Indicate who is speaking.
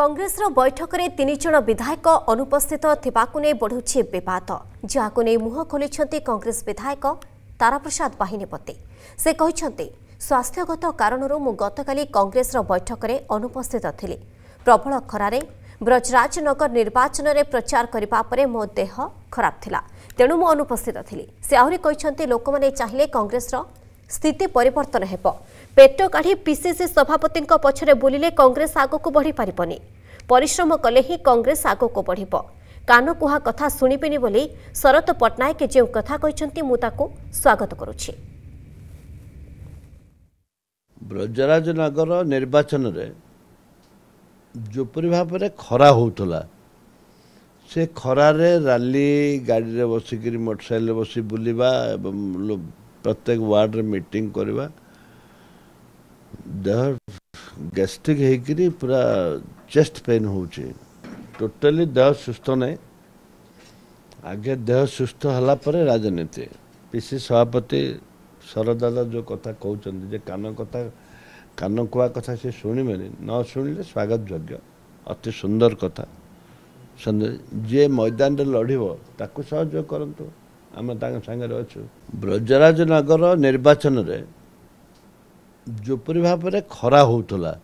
Speaker 1: কংগ্রেসর বৈঠকরে তিন জন বিধায়ক অনুপস্থিত থাকুনে বড়ুছে বিবাদ যা মুহ খোলিছেন কংগ্রেস বিধায়ক তারাপ্রসাদ বাহিনীপতি সে স্বাস্থ্যগত কারণর মু গতকালি কংগ্রেসর বৈঠকরে অনুপস্থিত লি প্রবল খরারে ব্রজরাজনগর নির্বাচনের প্রচার করা পরে মো দেহ ଖରାପ ଥିଲା ତେଣୁ ମୁଁ ଅନୁପସ୍ଥିତ ଥିଲି ସେ ଆହୁରି କହିଛନ୍ତି ଲୋକମାନେ ଚାହିଁଲେ କଂଗ୍ରେସର ସ୍ଥିତି ପରିବର୍ତ୍ତନ ହେବ ପେଟ କାଢ଼ି ପିସିସି ସଭାପତିଙ୍କ ପଛରେ ବୁଲିଲେ କଂଗ୍ରେସ ଆଗକୁ ବଢ଼ିପାରିବନି ପରିଶ୍ରମ କଲେ ହିଁ କଂଗ୍ରେସ ଆଗକୁ ବଢ଼ିବ କାନକୁହା କଥା ଶୁଣିବେନି ବୋଲି ଶରତ ପଟ୍ଟନାୟକ ଯେଉଁ କଥା କହିଛନ୍ତି ମୁଁ ତାକୁ ସ୍ୱାଗତ କରୁଛି
Speaker 2: ବ୍ରଜରାଜନଗର ନିର୍ବାଚନରେ ଯେପରି ଭାବରେ ଖରା ହେଉଥିଲା ସେ ଖରାରେ ରାଲି ଗାଡ଼ିରେ ବସିକିରି ମୋଟରସାଇକେଲରେ ବସି ବୁଲିବା ଏବଂ ପ୍ରତ୍ୟେକ ୱାର୍ଡ଼ରେ ମିଟିଂ କରିବା ଦେହ ଗ୍ୟାଷ୍ଟ୍ରିକ୍ ହେଇକିରି ପୁରା ଚେଷ୍ଟ ପେନ୍ ହେଉଛି ଟୋଟାଲି ଦେହ ସୁସ୍ଥ ନାହିଁ ଆଗେ ଦେହ ସୁସ୍ଥ ହେଲା ପରେ ରାଜନୀତି ପି ସି ସଭାପତି ଶରଦାଦା ଯେଉଁ କଥା କହୁଛନ୍ତି ଯେ କାନ କଥା କାନ କୁଆ କଥା ସେ ଶୁଣିବେନି ନ ଶୁଣିଲେ ସ୍ୱାଗତ ଯୋଗ୍ୟ ଅତି ସୁନ୍ଦର କଥା ଯିଏ ମଇଦାନରେ ଲଢ଼ିବ ତାକୁ ସହଯୋଗ କରନ୍ତୁ ଆମେ ତାଙ୍କ ସାଙ୍ଗରେ ଅଛୁ ବ୍ରଜରାଜନଗର ନିର୍ବାଚନରେ ଯେପରି ଭାବରେ ଖରା ହେଉଥିଲା